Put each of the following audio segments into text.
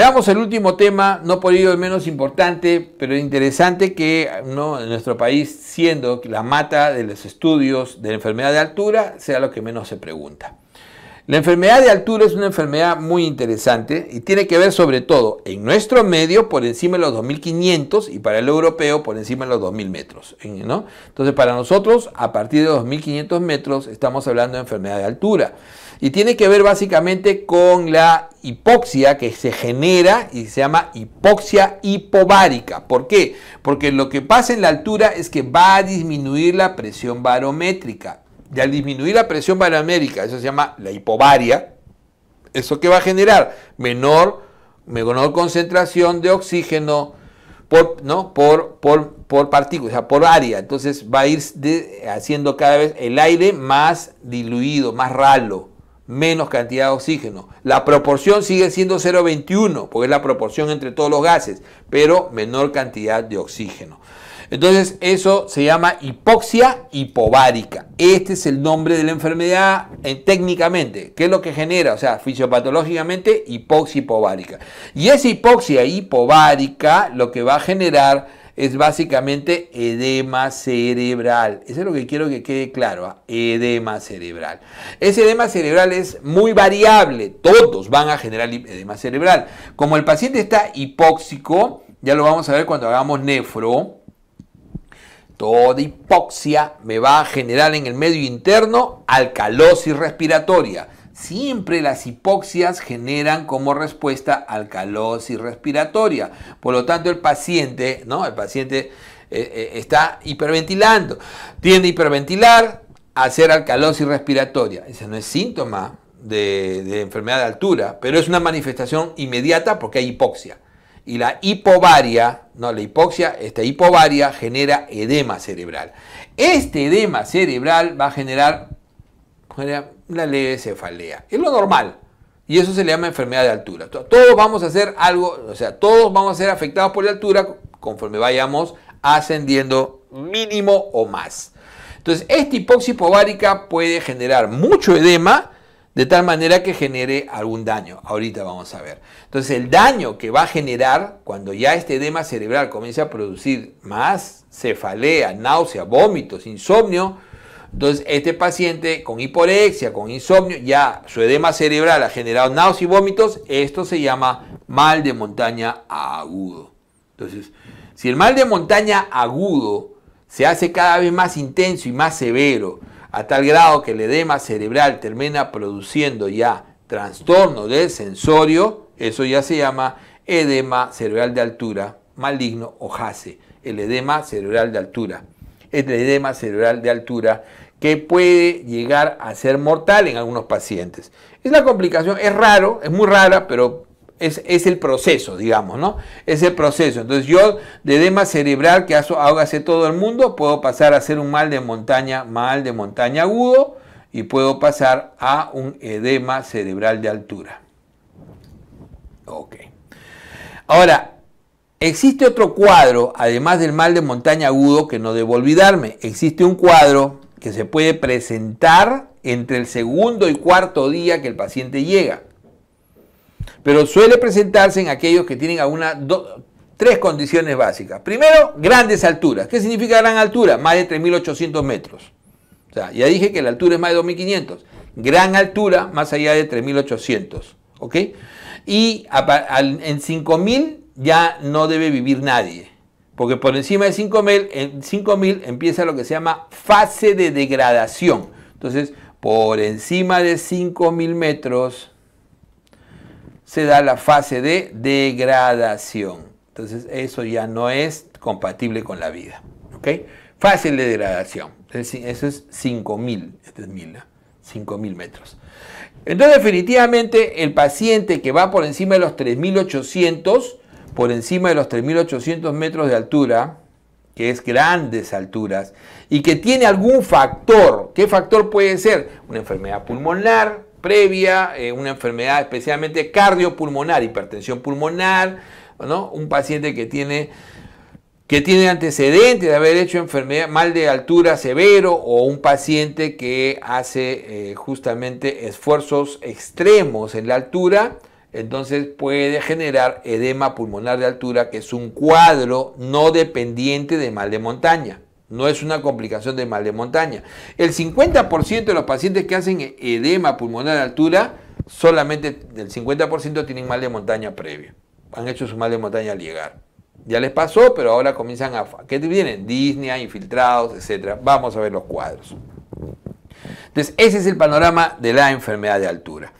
Veamos el último tema, no por ello el menos importante, pero interesante que ¿no? en nuestro país, siendo la mata de los estudios de la enfermedad de altura, sea lo que menos se pregunta. La enfermedad de altura es una enfermedad muy interesante y tiene que ver sobre todo en nuestro medio por encima de los 2500 y para el europeo por encima de los 2000 metros. ¿eh? ¿no? Entonces para nosotros a partir de 2500 metros estamos hablando de enfermedad de altura y tiene que ver básicamente con la hipoxia que se genera y se llama hipoxia hipovárica. ¿Por qué? Porque lo que pasa en la altura es que va a disminuir la presión barométrica y al disminuir la presión barométrica, eso se llama la hipovaria, ¿eso qué va a generar? Menor, concentración de oxígeno por, ¿no? por, por, por partícula, o sea, por área. Entonces va a ir haciendo cada vez el aire más diluido, más ralo, menos cantidad de oxígeno. La proporción sigue siendo 0,21, porque es la proporción entre todos los gases, pero menor cantidad de oxígeno. Entonces eso se llama hipoxia hipovárica. Este es el nombre de la enfermedad eh, técnicamente. ¿Qué es lo que genera? O sea, fisiopatológicamente hipoxia hipovárica. Y esa hipoxia hipovárica lo que va a generar es básicamente edema cerebral. Eso es lo que quiero que quede claro, ¿ah? edema cerebral. Ese edema cerebral es muy variable, todos van a generar edema cerebral. Como el paciente está hipóxico, ya lo vamos a ver cuando hagamos nefro, Toda hipoxia me va a generar en el medio interno alcalosis respiratoria. Siempre las hipoxias generan como respuesta alcalosis respiratoria. Por lo tanto, el paciente, ¿no? El paciente eh, eh, está hiperventilando. Tiende a hiperventilar, a hacer alcalosis respiratoria. Ese no es síntoma de enfermedad de altura, pero es una manifestación inmediata porque hay hipoxia y la hipovaria, no la hipoxia, esta hipovaria genera edema cerebral. Este edema cerebral va a generar una leve cefalea. Es lo normal. Y eso se le llama enfermedad de altura. Todos vamos a hacer algo, o sea, todos vamos a ser afectados por la altura conforme vayamos ascendiendo mínimo o más. Entonces, esta hipoxia hipovárica puede generar mucho edema de tal manera que genere algún daño. Ahorita vamos a ver. Entonces el daño que va a generar cuando ya este edema cerebral comience a producir más cefalea, náusea, vómitos, insomnio, entonces este paciente con hiporexia, con insomnio, ya su edema cerebral ha generado náusea y vómitos, esto se llama mal de montaña agudo. Entonces, si el mal de montaña agudo se hace cada vez más intenso y más severo, a tal grado que el edema cerebral termina produciendo ya trastorno del sensorio, eso ya se llama edema cerebral de altura maligno o jace, el edema cerebral de altura. El edema cerebral de altura que puede llegar a ser mortal en algunos pacientes. Es la complicación, es raro, es muy rara, pero es, el proceso, digamos, ¿no? Es el proceso. Entonces yo de edema cerebral que hágase todo el mundo, puedo pasar a ser un mal de montaña, mal de montaña agudo, y puedo pasar a un edema cerebral de altura. Ok. Ahora, existe otro cuadro, además del mal de montaña agudo, que no debo olvidarme. Existe un cuadro que se puede presentar entre el segundo y cuarto día que el paciente llega pero suele presentarse en aquellos que tienen tres condiciones básicas. Primero, grandes alturas. ¿Qué significa gran altura? Más de 3.800 metros. O sea, ya dije que la altura es más de 2.500. Gran altura más allá de 3.800. ¿Ok? Y en 5.000 ya no debe vivir nadie. Porque por encima de 5.000, en 5.000 empieza lo que se llama fase de degradación. Entonces, por encima de 5.000 metros se da la fase de degradación. Entonces eso ya no es compatible con la vida. ¿ok? Fase de degradación. Eso es 5.000, este metros. Entonces definitivamente el paciente que va por encima de los 3.800, por encima de los 3.800 metros de altura, que es grandes alturas, y que tiene algún factor, ¿qué factor puede ser? Una enfermedad pulmonar, previa, eh, una enfermedad especialmente cardiopulmonar, hipertensión pulmonar, ¿no? un paciente que tiene, que tiene antecedentes de haber hecho enfermedad, mal de altura severo o un paciente que hace eh, justamente esfuerzos extremos en la altura, entonces puede generar edema pulmonar de altura, que es un cuadro no dependiente de mal de montaña no es una complicación de mal de montaña. El 50% de los pacientes que hacen edema pulmonar de altura, solamente el 50% tienen mal de montaña previo. Han hecho su mal de montaña al llegar. Ya les pasó, pero ahora comienzan a... ¿Qué vienen? Disney, infiltrados, etc. Vamos a ver los cuadros. Entonces, ese es el panorama de la enfermedad de altura.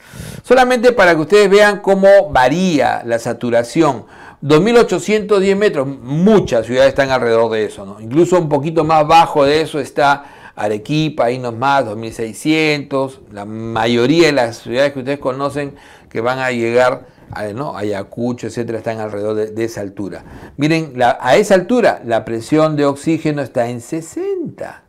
Solamente para que ustedes vean cómo varía la saturación. 2.810 metros, muchas ciudades están alrededor de eso, ¿no? Incluso un poquito más bajo de eso está Arequipa, ahí más, 2.600. La mayoría de las ciudades que ustedes conocen que van a llegar a ¿no? Ayacucho, etcétera, están alrededor de, esa altura. Miren, a esa altura la presión de oxígeno está en 60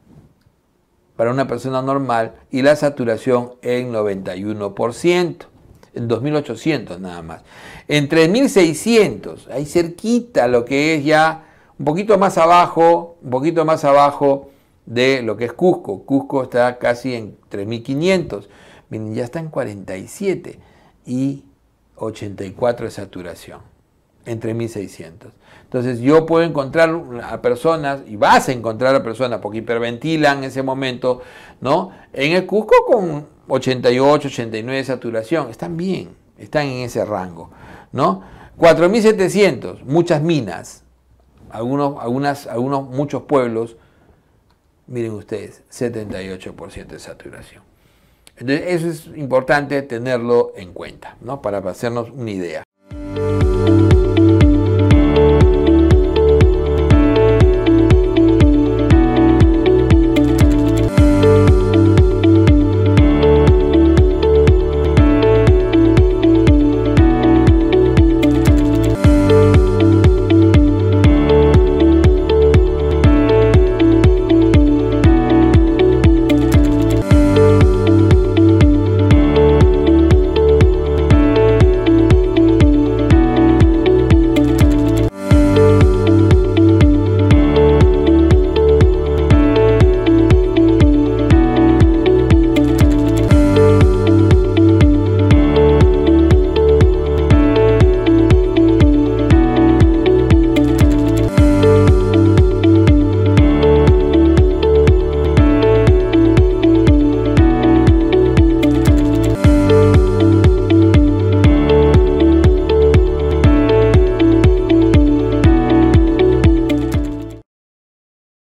para una persona normal y la saturación en 91%. En 2.800 nada más. En 3.600, ahí cerquita lo que es ya un poquito más abajo, un poquito más abajo de lo que es Cusco. Cusco está casi en 3.500. Miren, ya está en 47 y 84 de saturación en 3600. Entonces yo puedo encontrar a personas, y vas a encontrar a personas porque hiperventilan en ese momento, ¿no? En el Cusco con 88, 89 de saturación, están bien, están en ese rango, ¿no? 4.700, muchas minas, algunos, algunas, algunos, muchos pueblos, miren ustedes, 78% de saturación. Entonces eso es importante tenerlo en cuenta, ¿no? Para hacernos una idea.